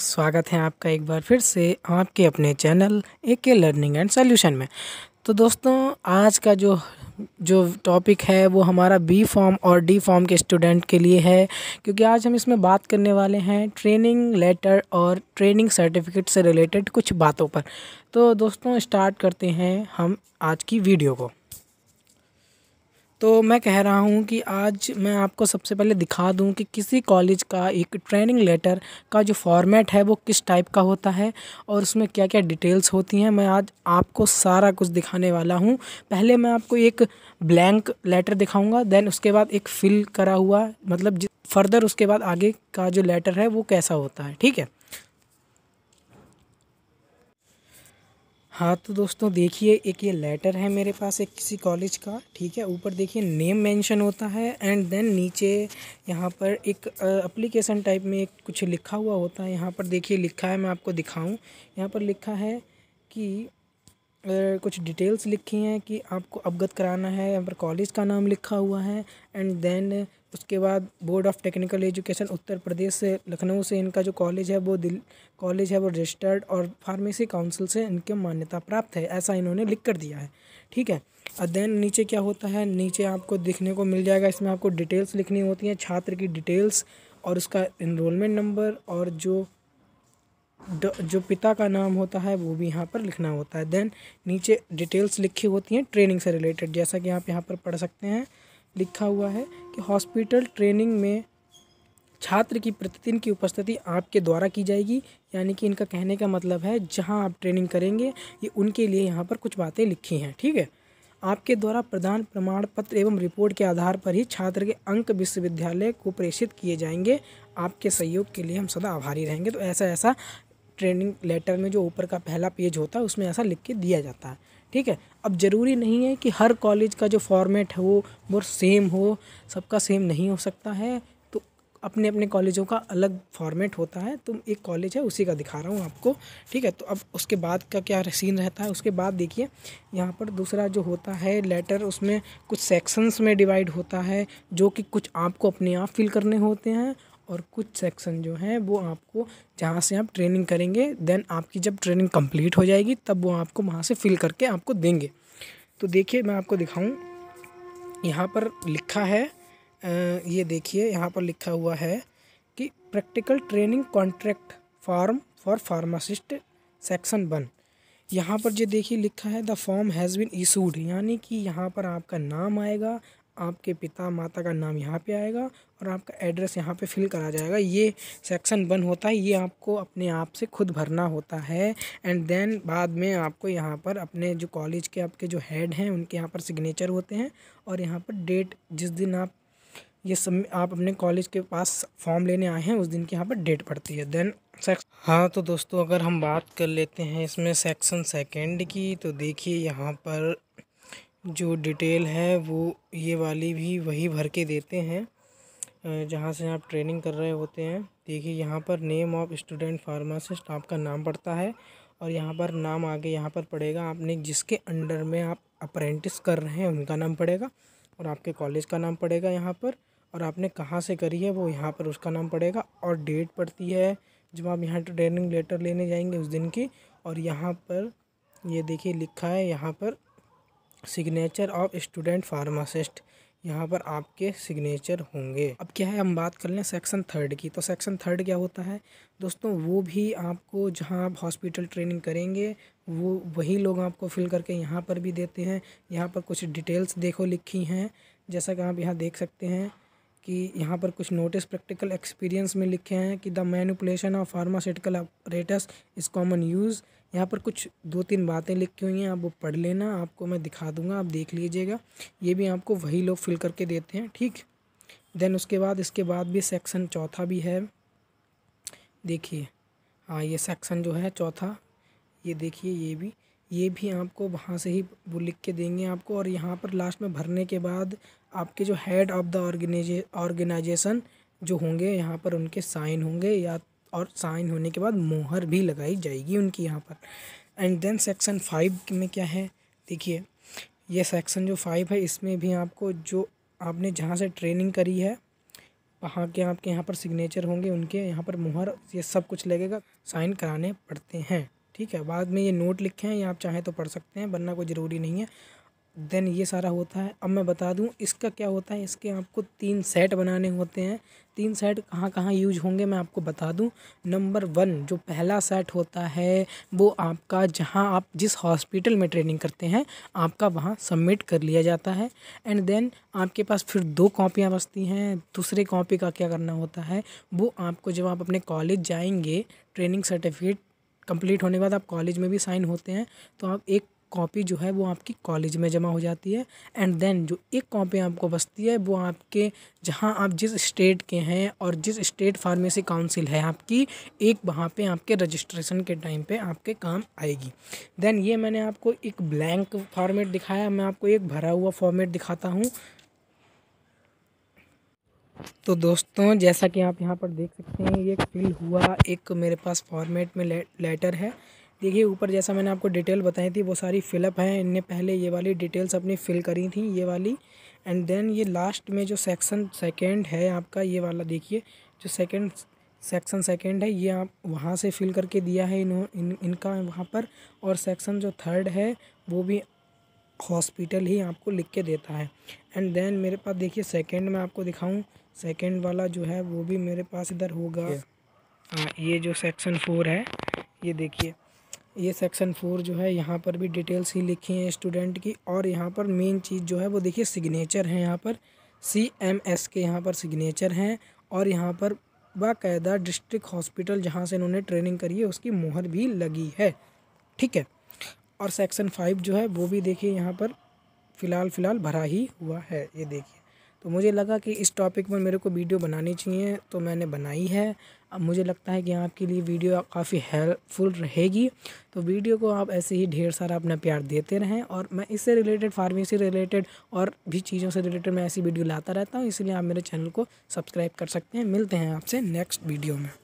स्वागत है आपका एक बार फिर से आपके अपने चैनल ए के लर्निंग एंड सोल्यूशन में तो दोस्तों आज का जो जो टॉपिक है वो हमारा बी फॉर्म और डी फॉर्म के स्टूडेंट के लिए है क्योंकि आज हम इसमें बात करने वाले हैं ट्रेनिंग लेटर और ट्रेनिंग सर्टिफिकेट से रिलेटेड कुछ बातों पर तो दोस्तों स्टार्ट करते हैं हम आज की वीडियो को तो मैं कह रहा हूँ कि आज मैं आपको सबसे पहले दिखा दूँ कि किसी कॉलेज का एक ट्रेनिंग लेटर का जो फॉर्मेट है वो किस टाइप का होता है और उसमें क्या क्या डिटेल्स होती हैं मैं आज आपको सारा कुछ दिखाने वाला हूँ पहले मैं आपको एक ब्लैंक लेटर दिखाऊँगा देन उसके बाद एक फिल करा हुआ मतलब फर्दर उसके बाद आगे का जो लेटर है वो कैसा होता है ठीक है हाँ तो दोस्तों देखिए एक ये लेटर है मेरे पास एक किसी कॉलेज का ठीक है ऊपर देखिए नेम मेंशन होता है एंड देन नीचे यहाँ पर एक एप्लीकेशन टाइप में एक कुछ लिखा हुआ होता है यहाँ पर देखिए लिखा है मैं आपको दिखाऊं यहाँ पर लिखा है कि कुछ डिटेल्स लिखी हैं कि आपको अवगत कराना है यहाँ पर कॉलेज का नाम लिखा हुआ है एंड देन उसके बाद board of technical education Uttar Pradesh से लखनऊ से इनका जो कॉलेज है वो दिल कॉलेज है वो रजिस्टर्ड और फार्मेसी काउंसिल से इनके मान्यता प्राप्त है ऐसा इन्होंने लिख कर दिया है ठीक है और देन नीचे क्या होता है नीचे आपको दिखने को मिल जाएगा इसमें आपको डिटेल्स लिखनी होती हैं छात्र की डिटेल्स और उसका इनरोलमेंट नंबर और जो जो पिता का नाम होता है वो भी यहाँ पर लिखना होता है देन नीचे डिटेल्स लिखी होती हैं ट्रेनिंग से रिलेटेड जैसा कि आप यहाँ पर पढ़ सकते हैं लिखा हुआ है कि हॉस्पिटल ट्रेनिंग में छात्र की प्रतिदिन की उपस्थिति आपके द्वारा की जाएगी यानी कि इनका कहने का मतलब है जहां आप ट्रेनिंग करेंगे ये उनके लिए यहाँ पर कुछ बातें लिखी हैं ठीक है आपके द्वारा प्रदान प्रमाण पत्र एवं रिपोर्ट के आधार पर ही छात्र के अंक विश्वविद्यालय को प्रेषित किए जाएंगे आपके सहयोग के लिए हम सदा आभारी रहेंगे तो ऐसा ऐसा ट्रेनिंग लेटर में जो ऊपर का पहला पेज होता है उसमें ऐसा लिख के दिया जाता है ठीक है अब ज़रूरी नहीं है कि हर कॉलेज का जो फॉर्मेट है वो वो सेम हो सबका सेम नहीं हो सकता है तो अपने अपने कॉलेजों का अलग फॉर्मेट होता है तो एक कॉलेज है उसी का दिखा रहा हूँ आपको ठीक है तो अब उसके बाद का क्या सीन रहता है उसके बाद देखिए यहाँ पर दूसरा जो होता है लेटर उसमें कुछ सेक्शंस में डिवाइड होता है जो कि कुछ आपको अपने आप फिल करने होते हैं और कुछ सेक्शन जो हैं वो आपको जहाँ से आप ट्रेनिंग करेंगे देन आपकी जब ट्रेनिंग कंप्लीट हो जाएगी तब वो आपको वहाँ से फिल करके आपको देंगे तो देखिए मैं आपको दिखाऊँ यहाँ पर लिखा है ये देखिए यहाँ पर लिखा हुआ है कि practical training contract form for pharmacist section one यहाँ पर जो देखिए लिखा है the form has been issued यानी कि यहाँ पर आपका नाम आएगा आपके पिता माता का नाम यहाँ पे आएगा और आपका एड्रेस यहाँ पे फिल करा जाएगा ये सेक्शन वन होता है ये आपको अपने आप से खुद भरना होता है एंड देन बाद में आपको यहाँ पर अपने जो कॉलेज के आपके जो हेड हैं उनके यहाँ पर सिग्नेचर होते हैं और यहाँ पर डेट जिस दिन आप ये सब आप अपने कॉलेज के पास फॉर्म लेने आए हैं उस दिन की यहाँ पर डेट पड़ती है देन सेक्स हाँ तो दोस्तों अगर हम बात कर लेते हैं इसमें सेक्शन सेकेंड की तो देखिए यहाँ पर जो डिटेल है वो ये वाली भी वही भर के देते हैं जहाँ से आप ट्रेनिंग कर रहे होते हैं देखिए यहाँ पर नेम ऑफ स्टूडेंट फार्मासिस्ट आपका नाम पड़ता है और यहाँ पर नाम आगे यहाँ पर पड़ेगा आपने जिसके अंडर में आप अप्रेंटिस कर रहे हैं उनका नाम पड़ेगा और आपके कॉलेज का नाम पड़ेगा यहाँ पर और आपने कहाँ से करी है वो यहाँ पर उसका नाम पड़ेगा और डेट पड़ती है जब आप यहाँ ट्रेनिंग लेटर लेने जाएंगे उस दिन की और यहाँ पर ये यह देखिए लिखा है यहाँ पर सिग्नेचर ऑफ स्टूडेंट फार्मासिस्ट यहाँ पर आपके सिग्नेचर होंगे अब क्या है हम बात कर लें सेक्शन थर्ड की तो सेक्शन थर्ड क्या होता है दोस्तों वो भी आपको जहाँ आप हॉस्पिटल ट्रेनिंग करेंगे वो वही लोग आपको फिल करके यहाँ पर भी देते हैं यहाँ पर कुछ डिटेल्स देखो लिखी हैं जैसा कि आप यहाँ देख सकते हैं कि यहाँ पर कुछ नोटिस प्रैक्टिकल एक्सपीरियंस में लिखे हैं कि the manipulation of pharmaceutical operators is common use यहाँ पर कुछ दो तीन बातें लिखी हुई हैं आप वो पढ़ लेना आपको मैं दिखा दूंगा आप देख लीजिएगा ये भी आपको वही लोग फिल करके देते हैं ठीक देन उसके बाद इसके बाद भी सेक्शन चौथा भी है देखिए हाँ ये सेक्शन जो है चौथा ये देखिए ये भी ये भी आपको वहाँ से ही वो लिख के देंगे आपको और यहाँ पर लास्ट में भरने के बाद आपके जो head of the organize organization जो होंगे यहाँ पर उनके साइन होंगे या और साइन होने के बाद मोहर भी लगाई जाएगी उनकी यहाँ पर एंड देन सेक्शन फाइव में क्या है देखिए ये सेक्शन जो फाइव है इसमें भी आपको जो आपने जहाँ से ट्रेनिंग करी है वहाँ के आपके यहाँ पर सिग्नेचर होंगे उनके यहाँ पर मुहर ये सब कुछ लगेगा साइन कराने पड़ते हैं ठीक है बाद में ये नोट लिखे हैं ये आप चाहें तो पढ़ सकते हैं वरना कोई ज़रूरी नहीं है देन ये सारा होता है अब मैं बता दूँ इसका क्या होता है इसके आपको तीन सेट बनाने होते हैं तीन सेट कहाँ कहाँ यूज होंगे मैं आपको बता दूँ नंबर वन जो पहला सेट होता है वो आपका जहाँ आप जिस हॉस्पिटल में ट्रेनिंग करते हैं आपका वहाँ सबमिट कर लिया जाता है एंड देन आपके पास फिर दो कॉपियाँ बचती हैं दूसरे कॉपी का क्या करना होता है वो आपको जब आप अपने कॉलेज जाएंगे ट्रेनिंग सर्टिफिकेट कंप्लीट होने के बाद आप कॉलेज में भी साइन होते हैं तो आप एक कॉपी जो है वो आपकी कॉलेज में जमा हो जाती है एंड देन जो एक कॉपी आपको बचती है वो आपके जहाँ आप जिस स्टेट के हैं और जिस स्टेट फार्मेसी काउंसिल है आपकी एक वहाँ पे आपके रजिस्ट्रेशन के टाइम पे आपके काम आएगी देन ये मैंने आपको एक ब्लैंक फॉर्मेट दिखाया मैं आपको एक भरा हुआ फॉर्मेट दिखाता हूँ तो दोस्तों जैसा कि आप यहाँ पर देख सकते हैं ये फिल हुआ एक मेरे पास फॉर्मेट में ले, लेटर है देखिए ऊपर जैसा मैंने आपको डिटेल बताई थी वो सारी फिलअप हैं इनने पहले ये वाली डिटेल्स अपनी फ़िल करी थी ये वाली एंड देन ये लास्ट में जो सेक्शन सेकेंड है आपका ये वाला देखिए जो सेकेंड सेक्शन सेकेंड है ये आप वहाँ से फिल करके दिया है इन्हों इन इनका वहाँ पर और सेक्शन जो थर्ड है वो भी हॉस्पिटल ही आपको लिख के देता है एंड देन मेरे पास देखिए सेकेंड में आपको दिखाऊँ सेकेंड वाला जो है वो भी मेरे पास इधर होगा हाँ, ये जो सेक्शन फोर है ये देखिए ये सेक्शन फोर जो है यहाँ पर भी डिटेल्स ही लिखी हैं स्टूडेंट की और यहाँ पर मेन चीज़ जो है वो देखिए सिग्नेचर है यहाँ पर सी एम एस के यहाँ पर सिग्नेचर हैं और यहाँ पर बाकायदा डिस्ट्रिक्ट हॉस्पिटल जहाँ से इन्होंने ट्रेनिंग करी है उसकी मोहर भी लगी है ठीक है और सेक्शन फाइव जो है वो भी देखिए यहाँ पर फ़िलहाल फ़िलहाल भरा ही हुआ है ये देखिए तो मुझे लगा कि इस टॉपिक पर मेरे को वीडियो बनानी चाहिए तो मैंने बनाई है अब मुझे लगता है कि आपके लिए वीडियो काफ़ी हेल्पफुल रहेगी तो वीडियो को आप ऐसे ही ढेर सारा अपना प्यार देते रहें और मैं इससे रिलेटेड फार्मिंग से रिलेटेड और भी चीज़ों से रिलेटेड मैं ऐसी वीडियो लाता रहता हूँ इसलिए आप मेरे चैनल को सब्सक्राइब कर सकते हैं मिलते हैं आपसे नेक्स्ट वीडियो में